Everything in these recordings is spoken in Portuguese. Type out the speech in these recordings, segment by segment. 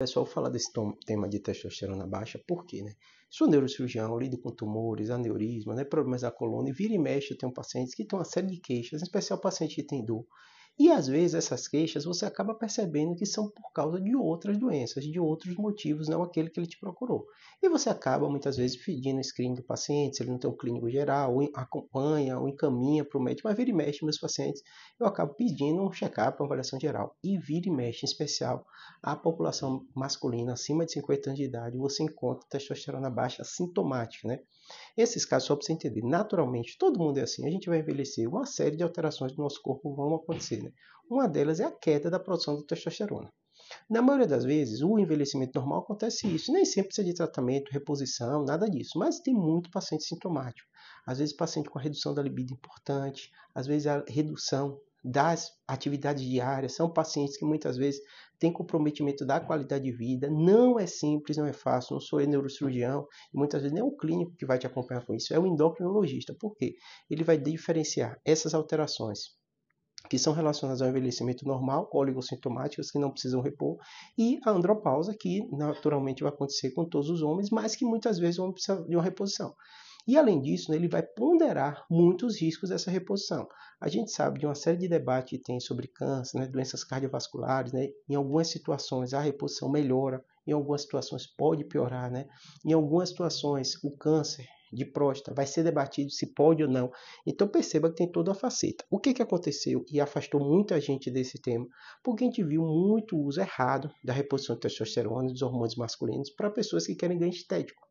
pessoal fala desse tom, tema de testosterona baixa, por quê? Né? Sou neurocirurgião, lido com tumores, aneurisma, né, problemas da coluna, e vira e mexe eu tenho pacientes que têm uma série de queixas, em especial paciente que tem dor. E às vezes essas queixas você acaba percebendo que são por causa de outras doenças, de outros motivos, não aquele que ele te procurou. E você acaba muitas vezes pedindo o screening do paciente, se ele não tem um clínico geral, ou acompanha, ou encaminha para o médico, mas vira e mexe meus pacientes, eu acabo pedindo um check-up, uma avaliação geral. E vira e mexe, em especial, a população masculina acima de 50 anos de idade, você encontra testosterona baixa sintomática, né? Esses casos, só para você entender, naturalmente, todo mundo é assim, a gente vai envelhecer, uma série de alterações do nosso corpo vão acontecer, né? Né? Uma delas é a queda da produção de testosterona. Na maioria das vezes, o envelhecimento normal acontece isso. Nem sempre precisa de tratamento, reposição, nada disso. Mas tem muito paciente sintomático. Às vezes, paciente com a redução da libido importante, às vezes, a redução das atividades diárias. São pacientes que muitas vezes têm comprometimento da qualidade de vida. Não é simples, não é fácil. Não sou neurocirurgião. muitas vezes nem é o clínico que vai te acompanhar com isso. É o endocrinologista. Por quê? Ele vai diferenciar essas alterações que são relacionadas ao envelhecimento normal, oligossintomáticas, que não precisam repor, e a andropausa, que naturalmente vai acontecer com todos os homens, mas que muitas vezes o homem precisa de uma reposição. E além disso, né, ele vai ponderar muitos riscos dessa reposição. A gente sabe de uma série de debates que tem sobre câncer, né, doenças cardiovasculares, né, em algumas situações a reposição melhora, em algumas situações pode piorar, né? Em algumas situações o câncer de próstata, vai ser debatido se pode ou não. Então perceba que tem toda a faceta. O que, que aconteceu e afastou muita gente desse tema? Porque a gente viu muito uso errado da reposição de testosterona e dos hormônios masculinos para pessoas que querem ganho estético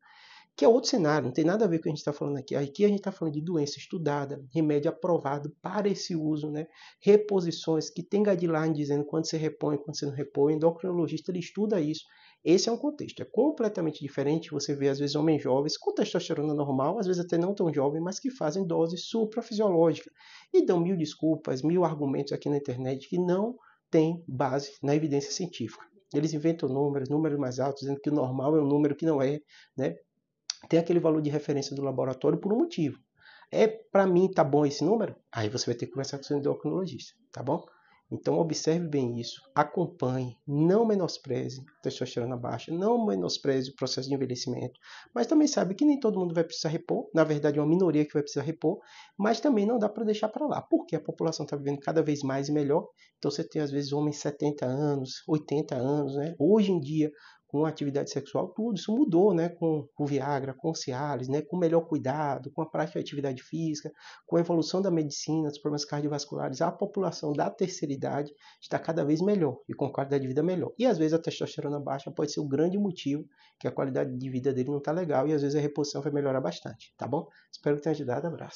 que é outro cenário, não tem nada a ver com o que a gente está falando aqui. Aqui a gente está falando de doença estudada, remédio aprovado para esse uso, né? reposições, que tem guideline dizendo quando você repõe, quando você não repõe, o endocrinologista ele estuda isso. Esse é um contexto, é completamente diferente. Você vê, às vezes, homens jovens com testosterona normal, às vezes até não tão jovem, mas que fazem dose suprafisiológica e dão mil desculpas, mil argumentos aqui na internet que não tem base na evidência científica. Eles inventam números, números mais altos, dizendo que o normal é um número que não é, né? tem aquele valor de referência do laboratório por um motivo. É para mim tá bom esse número? Aí você vai ter que conversar com o seu endocrinologista, tá bom? Então observe bem isso, acompanhe, não menospreze a testosterona baixa, não menospreze o processo de envelhecimento, mas também sabe que nem todo mundo vai precisar repor, na verdade é uma minoria que vai precisar repor, mas também não dá para deixar para lá, porque a população está vivendo cada vez mais e melhor, então você tem às vezes homens 70 anos, 80 anos, né? Hoje em dia com atividade sexual, tudo isso mudou, né? Com o Viagra, com o Cialis, né? Com melhor cuidado, com a prática de atividade física, com a evolução da medicina, dos problemas cardiovasculares, a população da terceira idade está cada vez melhor e com qualidade de vida melhor. E às vezes a testosterona baixa pode ser o um grande motivo que a qualidade de vida dele não está legal e às vezes a reposição vai melhorar bastante, tá bom? Espero que tenha ajudado, abraço.